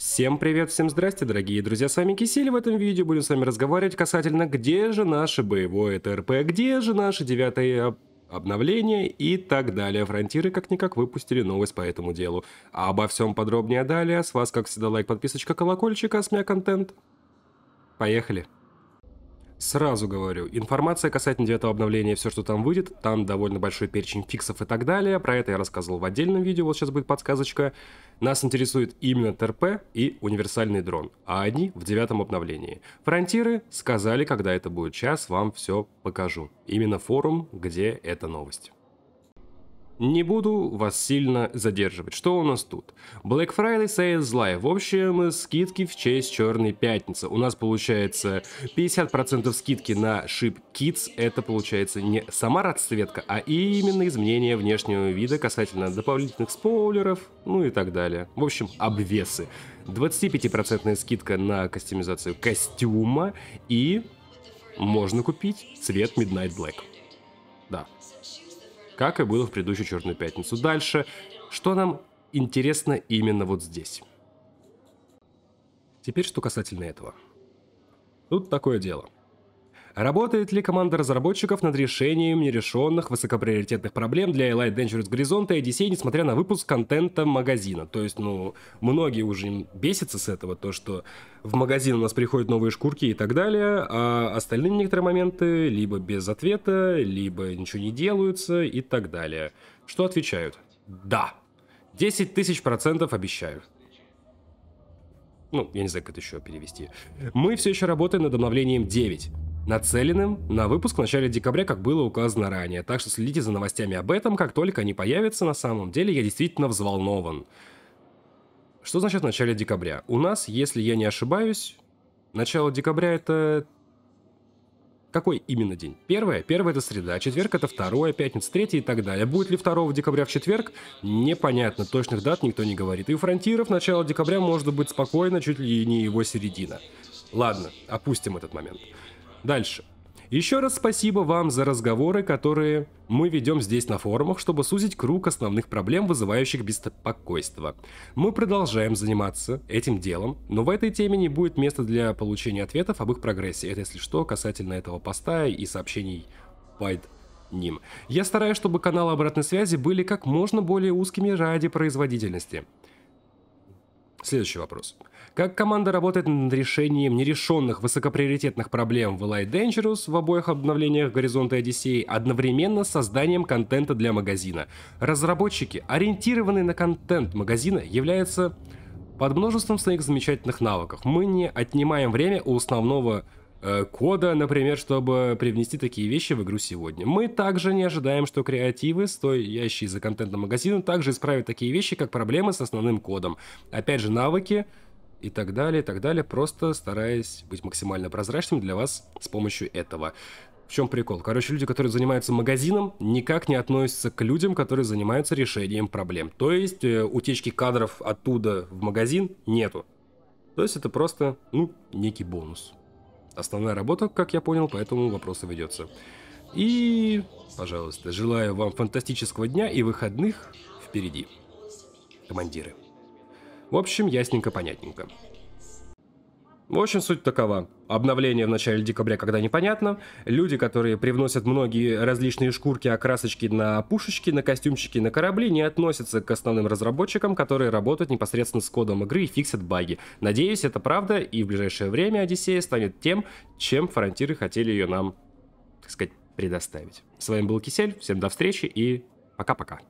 Всем привет, всем здрасте, дорогие друзья, с вами Кисель, в этом видео будем с вами разговаривать касательно, где же наше боевое ТРП, где же наше девятое обновление и так далее. Фронтиры как-никак выпустили новость по этому делу. А обо всем подробнее далее, с вас как всегда лайк, подписочка, колокольчик, асмя контент. Поехали! Сразу говорю, информация касательно девятого обновления, все, что там выйдет, там довольно большой перечень фиксов и так далее. Про это я рассказывал в отдельном видео, вот сейчас будет подсказочка. Нас интересует именно ТРП и универсальный дрон, а они в девятом обновлении. Фронтиры сказали, когда это будет час, вам все покажу. Именно форум, где эта новость. Не буду вас сильно задерживать. Что у нас тут? Black Friday Sales Live. В общем, скидки в честь Черной Пятницы. У нас получается 50% скидки на Ship Kids. Это получается не сама расцветка, а именно изменение внешнего вида касательно дополнительных спойлеров, ну и так далее. В общем, обвесы. 25% скидка на кастомизацию костюма и можно купить цвет Midnight Black. Да, как и было в предыдущую «Черную пятницу». Дальше, что нам интересно именно вот здесь. Теперь, что касательно этого. Тут такое дело – Работает ли команда разработчиков над решением нерешенных высокоприоритетных проблем для Elite Dangerous Горизонта и Odyssey, несмотря на выпуск контента магазина? То есть, ну, многие уже бесятся с этого, то, что в магазин у нас приходят новые шкурки и так далее, а остальные некоторые моменты либо без ответа, либо ничего не делаются и так далее. Что отвечают? Да. 10 тысяч процентов обещаю ну, я не знаю, как это еще перевести. Мы все еще работаем над обновлением 9 нацеленным на выпуск в начале декабря, как было указано ранее. Так что следите за новостями об этом, как только они появятся. На самом деле я действительно взволнован. Что значит в начале декабря? У нас, если я не ошибаюсь, начало декабря это... Какой именно день? Первое? Первое это среда, четверг это второе, пятница, третье и так далее. Будет ли 2 декабря в четверг? Непонятно, точных дат никто не говорит. И у фронтиров начало декабря может быть спокойно, чуть ли не его середина. Ладно, опустим этот момент. Дальше. Еще раз спасибо вам за разговоры, которые мы ведем здесь на форумах, чтобы сузить круг основных проблем, вызывающих беспокойство. Мы продолжаем заниматься этим делом, но в этой теме не будет места для получения ответов об их прогрессе. Это, если что, касательно этого поста и сообщений под ним. Я стараюсь, чтобы каналы обратной связи были как можно более узкими ради производительности. Следующий вопрос. Как команда работает над решением нерешенных высокоприоритетных проблем в Light Dangerous в обоих обновлениях Горизонта и Одиссей одновременно с созданием контента для магазина? Разработчики, ориентированные на контент магазина, являются под множеством своих замечательных навыков. Мы не отнимаем время у основного Э, кода, например, чтобы привнести такие вещи в игру сегодня. Мы также не ожидаем, что креативы, стоящие за контентом магазина, также исправят такие вещи, как проблемы с основным кодом. Опять же, навыки и так далее, и так далее, просто стараясь быть максимально прозрачным для вас с помощью этого. В чем прикол? Короче, люди, которые занимаются магазином, никак не относятся к людям, которые занимаются решением проблем. То есть э, утечки кадров оттуда в магазин нету. То есть это просто, ну, некий бонус. Основная работа, как я понял, поэтому вопросы ведется. И, пожалуйста, желаю вам фантастического дня и выходных впереди, командиры. В общем, ясненько-понятненько. В общем, суть такова. Обновление в начале декабря, когда непонятно. Люди, которые привносят многие различные шкурки, окрасочки на пушечки, на костюмчики, на корабли, не относятся к основным разработчикам, которые работают непосредственно с кодом игры и фиксят баги. Надеюсь, это правда, и в ближайшее время Одиссея станет тем, чем фронтиры хотели ее нам, так сказать, предоставить. С вами был Кисель, всем до встречи и пока-пока.